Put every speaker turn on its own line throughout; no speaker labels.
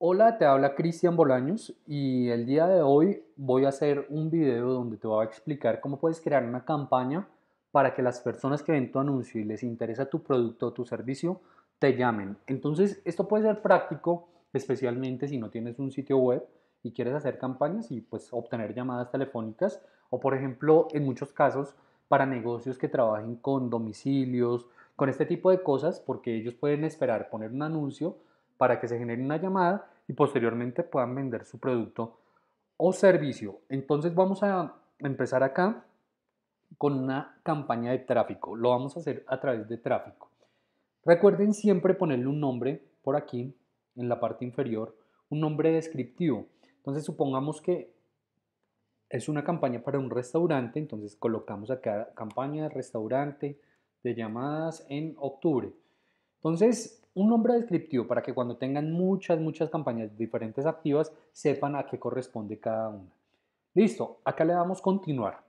Hola, te habla Cristian Bolaños y el día de hoy voy a hacer un video donde te voy a explicar cómo puedes crear una campaña para que las personas que ven tu anuncio y les interesa tu producto o tu servicio te llamen. Entonces, esto puede ser práctico, especialmente si no tienes un sitio web y quieres hacer campañas y pues obtener llamadas telefónicas o por ejemplo, en muchos casos para negocios que trabajen con domicilios, con este tipo de cosas, porque ellos pueden esperar poner un anuncio para que se genere una llamada y posteriormente puedan vender su producto o servicio. Entonces vamos a empezar acá con una campaña de tráfico. Lo vamos a hacer a través de tráfico. Recuerden siempre ponerle un nombre por aquí, en la parte inferior, un nombre descriptivo. Entonces supongamos que es una campaña para un restaurante, entonces colocamos acá campaña de restaurante de llamadas en octubre. Entonces, un nombre descriptivo para que cuando tengan muchas, muchas campañas diferentes activas, sepan a qué corresponde cada una. Listo, acá le damos continuar.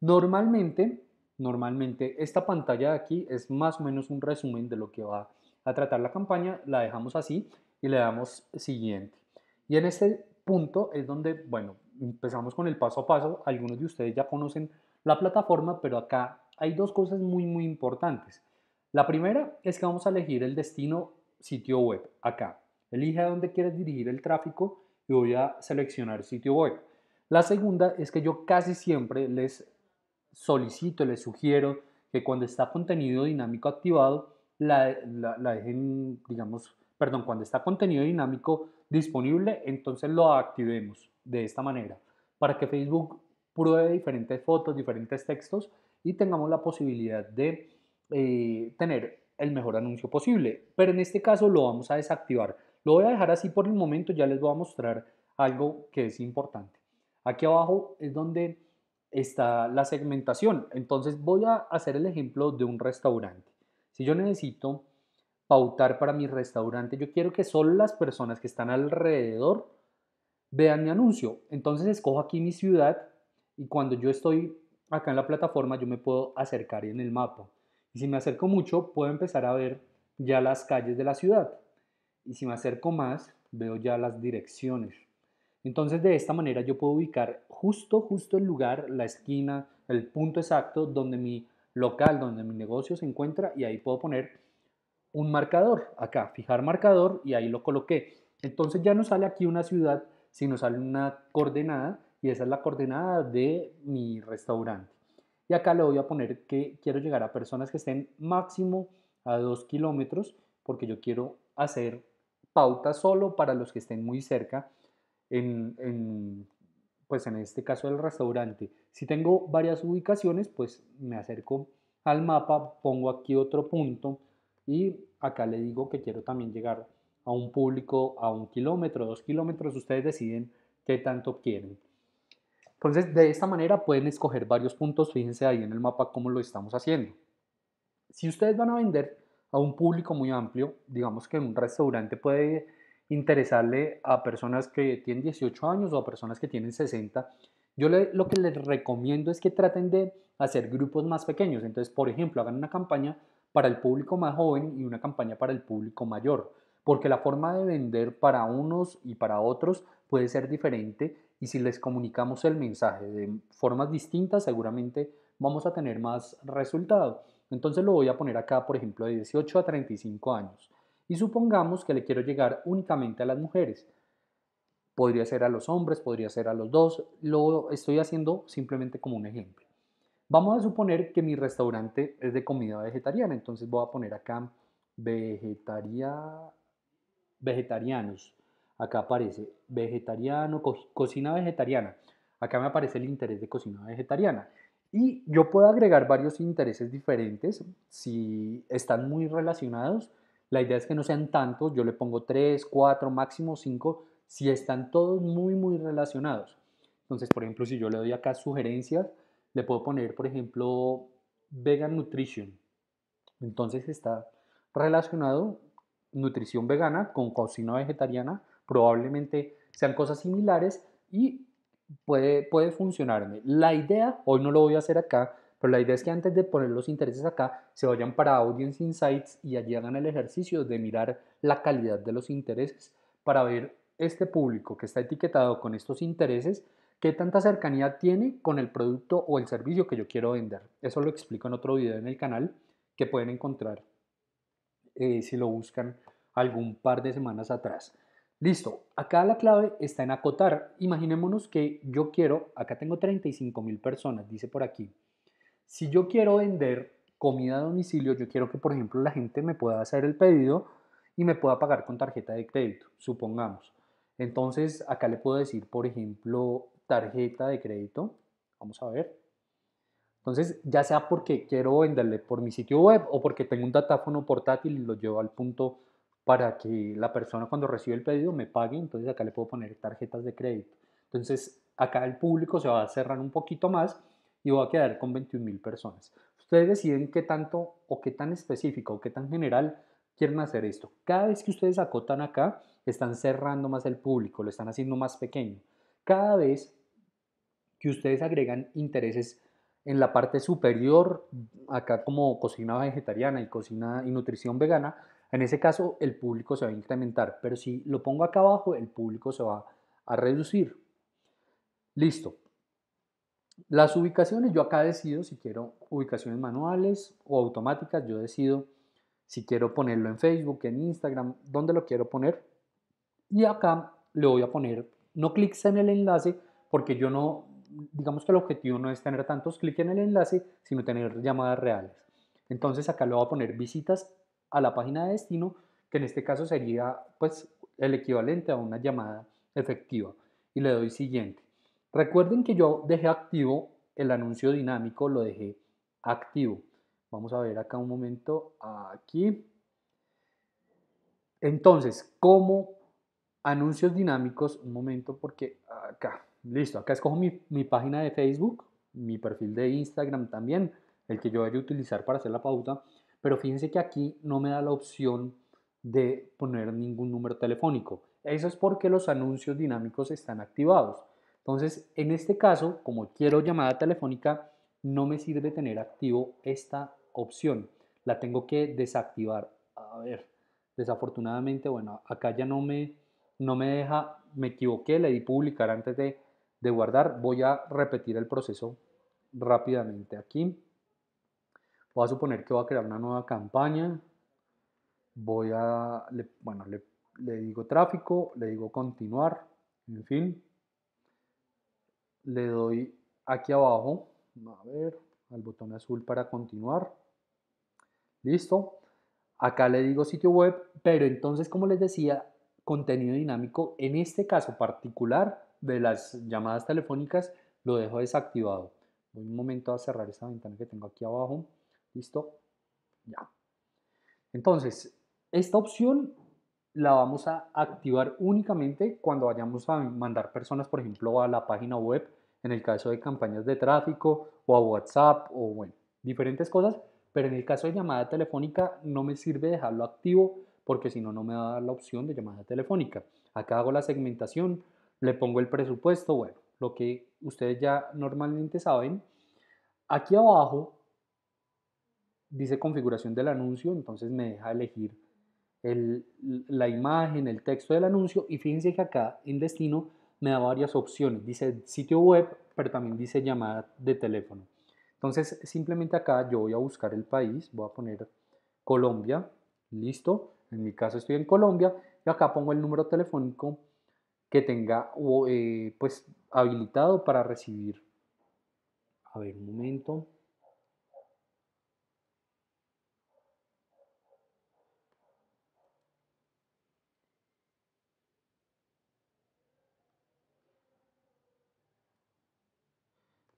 Normalmente, normalmente esta pantalla de aquí es más o menos un resumen de lo que va a tratar la campaña, la dejamos así y le damos siguiente. Y en este punto es donde, bueno, empezamos con el paso a paso. Algunos de ustedes ya conocen la plataforma, pero acá hay dos cosas muy, muy importantes. La primera es que vamos a elegir el destino sitio web acá. Elige a dónde quieres dirigir el tráfico y voy a seleccionar sitio web. La segunda es que yo casi siempre les solicito, les sugiero que cuando está contenido dinámico activado, la, dejen, digamos, perdón, cuando está contenido dinámico disponible, entonces lo activemos de esta manera para que Facebook pruebe diferentes fotos, diferentes textos y tengamos la posibilidad de eh, tener el mejor anuncio posible. Pero en este caso lo vamos a desactivar. Lo voy a dejar así por el momento, ya les voy a mostrar algo que es importante. Aquí abajo es donde está la segmentación. Entonces voy a hacer el ejemplo de un restaurante. Si yo necesito pautar para mi restaurante, yo quiero que solo las personas que están alrededor vean mi anuncio. Entonces escojo aquí mi ciudad y cuando yo estoy acá en la plataforma yo me puedo acercar en el mapa. Y si me acerco mucho, puedo empezar a ver ya las calles de la ciudad. Y si me acerco más, veo ya las direcciones. Entonces de esta manera yo puedo ubicar justo, justo el lugar, la esquina, el punto exacto donde mi local, donde mi negocio se encuentra y ahí puedo poner un marcador acá, fijar marcador y ahí lo coloqué. Entonces ya no sale aquí una ciudad, sino sale una coordenada y esa es la coordenada de mi restaurante. Y acá le voy a poner que quiero llegar a personas que estén máximo a 2 kilómetros, porque yo quiero hacer pauta solo para los que estén muy cerca, en, pues en este caso del restaurante. Si tengo varias ubicaciones, pues me acerco al mapa, pongo aquí otro punto y acá le digo que quiero también llegar a un público a un kilómetro, dos kilómetros, ustedes deciden qué tanto quieren. Entonces, de esta manera pueden escoger varios puntos. Fíjense ahí en el mapa cómo lo estamos haciendo. Si ustedes van a vender a un público muy amplio, digamos que un restaurante puede interesarle a personas que tienen 18 años o a personas que tienen 60, yo lo que les recomiendo es que traten de hacer grupos más pequeños. Entonces, por ejemplo, hagan una campaña para el público más joven y una campaña para el público mayor, porque la forma de vender para unos y para otros puede ser diferente y si les comunicamos el mensaje de formas distintas, seguramente vamos a tener más resultado. Entonces lo voy a poner acá, por ejemplo, de 18 a 35 años. Y supongamos que le quiero llegar únicamente a las mujeres. Podría ser a los hombres, podría ser a los dos. Lo estoy haciendo simplemente como un ejemplo. Vamos a suponer que mi restaurante es de comida vegetariana. Entonces voy a poner acá vegetarianos. Acá aparece vegetariano, cocina vegetariana. Acá me aparece el interés de cocina vegetariana. Y yo puedo agregar varios intereses diferentes si están muy relacionados. La idea es que no sean tantos, yo le pongo tres, 4, máximo 5, si están todos muy, muy relacionados. Entonces, por ejemplo, si yo le doy acá sugerencias, le puedo poner, por ejemplo, vegan nutrition. Entonces está relacionado nutrición vegana con cocina vegetariana probablemente sean cosas similares y puede, puede funcionarme. La idea, hoy no lo voy a hacer acá, pero la idea es que antes de poner los intereses acá, se vayan para Audience Insights y allí hagan el ejercicio de mirar la calidad de los intereses para ver este público que está etiquetado con estos intereses, qué tanta cercanía tiene con el producto o el servicio que yo quiero vender. Eso lo explico en otro video en el canal que pueden encontrar eh, si lo buscan algún par de semanas atrás. Listo, acá la clave está en acotar. Imaginémonos que yo quiero, acá tengo 35 mil personas, dice por aquí. Si yo quiero vender comida a domicilio, yo quiero que, por ejemplo, la gente me pueda hacer el pedido y me pueda pagar con tarjeta de crédito, supongamos. Entonces, acá le puedo decir, por ejemplo, tarjeta de crédito. Vamos a ver. Entonces, ya sea porque quiero venderle por mi sitio web o porque tengo un datáfono portátil y lo llevo al punto para que la persona cuando recibe el pedido me pague, entonces acá le puedo poner tarjetas de crédito. Entonces acá el público se va a cerrar un poquito más y va a quedar con 21 mil personas. Ustedes deciden qué tanto o qué tan específico o qué tan general quieren hacer esto. Cada vez que ustedes acotan acá, están cerrando más el público, lo están haciendo más pequeño. Cada vez que ustedes agregan intereses en la parte superior, acá como cocina vegetariana y cocina y nutrición vegana, en ese caso el público se va a incrementar, pero si lo pongo acá abajo, el público se va a reducir. Listo. Las ubicaciones, yo acá decido si quiero ubicaciones manuales o automáticas, yo decido si quiero ponerlo en Facebook, en Instagram, dónde lo quiero poner. Y acá le voy a poner, no clics en el enlace porque yo no digamos que el objetivo no es tener tantos clics en el enlace, sino tener llamadas reales. Entonces acá le voy a poner visitas a la página de destino, que en este caso sería pues el equivalente a una llamada efectiva. Y le doy siguiente. Recuerden que yo dejé activo el anuncio dinámico, lo dejé activo. Vamos a ver acá un momento, aquí. Entonces, como anuncios dinámicos, un momento porque acá, Listo, acá escojo mi, página de Facebook, mi perfil de Instagram también, el que yo voy a utilizar para hacer la pauta, pero fíjense que aquí no me da la opción de poner ningún número telefónico. Eso es porque los anuncios dinámicos están activados. Entonces, en este caso, como quiero llamada telefónica, no me sirve tener activo esta opción. La tengo que desactivar. A ver, desafortunadamente, bueno, acá ya no me, no me deja, me equivoqué, le di publicar antes de de guardar. Voy a repetir el proceso rápidamente aquí. Voy a suponer que voy a crear una nueva campaña. Voy a, le, bueno, le digo tráfico, le digo continuar, en fin. Le doy aquí abajo, a ver, al botón azul para continuar. Listo. Acá le digo sitio web, pero entonces, como les decía, contenido dinámico, en este caso particular, de las llamadas telefónicas, lo dejo desactivado. Voy un momento a cerrar esta ventana que tengo aquí abajo. ¿Listo? Ya. Entonces, esta opción la vamos a activar únicamente cuando vayamos a mandar personas, por ejemplo, a la página web, en el caso de campañas de tráfico o a WhatsApp o bueno, diferentes cosas, pero en el caso de llamada telefónica no me sirve dejarlo activo porque si no, no me va a dar la opción de llamada telefónica. Acá hago la segmentación, le pongo el presupuesto, bueno, lo que ustedes ya normalmente saben. Aquí abajo dice configuración del anuncio, entonces me deja elegir la imagen, el texto del anuncio y fíjense que acá en destino me da varias opciones. Dice sitio web, pero también dice llamada de teléfono. Entonces simplemente acá yo voy a buscar el país, voy a poner Colombia, listo. En mi caso estoy en Colombia y acá pongo el número telefónico que tenga eh, pues habilitado para recibir. A ver, un momento.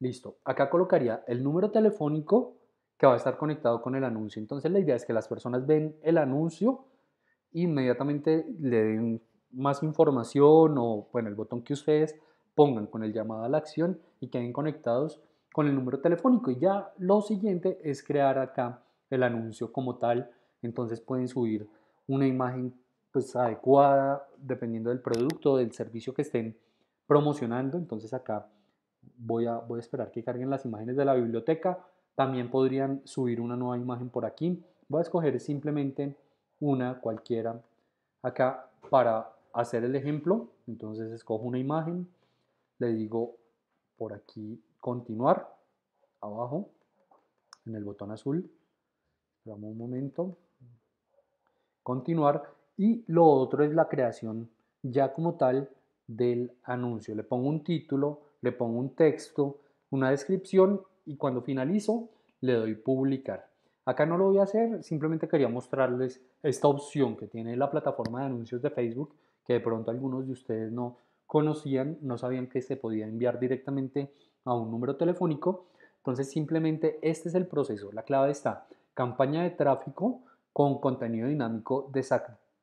Listo, acá colocaría el número telefónico que va a estar conectado con el anuncio. Entonces la idea es que las personas ven el anuncio, inmediatamente le den más información o, bueno, el botón que ustedes pongan con el llamado a la acción y queden conectados con el número telefónico. Y ya lo siguiente es crear acá el anuncio como tal. Entonces pueden subir una imagen pues adecuada dependiendo del producto, del servicio que estén promocionando. Entonces acá voy a, voy a esperar que carguen las imágenes de la biblioteca. También podrían subir una nueva imagen por aquí. Voy a escoger simplemente una cualquiera acá para hacer el ejemplo, entonces escojo una imagen, le digo por aquí continuar, abajo, en el botón azul, esperamos un momento, continuar, y lo otro es la creación ya como tal del anuncio. Le pongo un título, le pongo un texto, una descripción y cuando finalizo le doy publicar. Acá no lo voy a hacer, simplemente quería mostrarles esta opción que tiene la plataforma de anuncios de Facebook que de pronto algunos de ustedes no conocían, no sabían que se podía enviar directamente a un número telefónico. Entonces simplemente este es el proceso. La clave está campaña de tráfico con contenido dinámico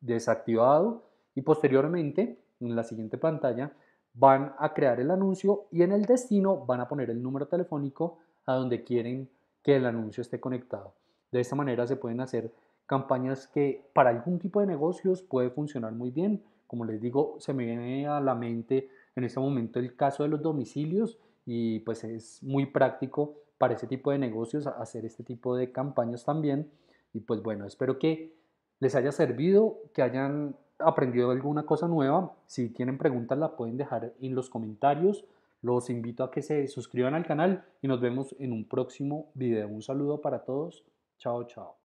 desactivado y posteriormente en la siguiente pantalla van a crear el anuncio y en el destino van a poner el número telefónico a donde quieren que el anuncio esté conectado. De esta manera se pueden hacer campañas que para algún tipo de negocios puede funcionar muy bien, como les digo, se me viene a la mente en este momento el caso de los domicilios y pues es muy práctico para ese tipo de negocios hacer este tipo de campañas también. Y pues bueno, espero que les haya servido, que hayan aprendido alguna cosa nueva. Si tienen preguntas la pueden dejar en los comentarios. Los invito a que se suscriban al canal y nos vemos en un próximo video. Un saludo para todos. Chao, chao.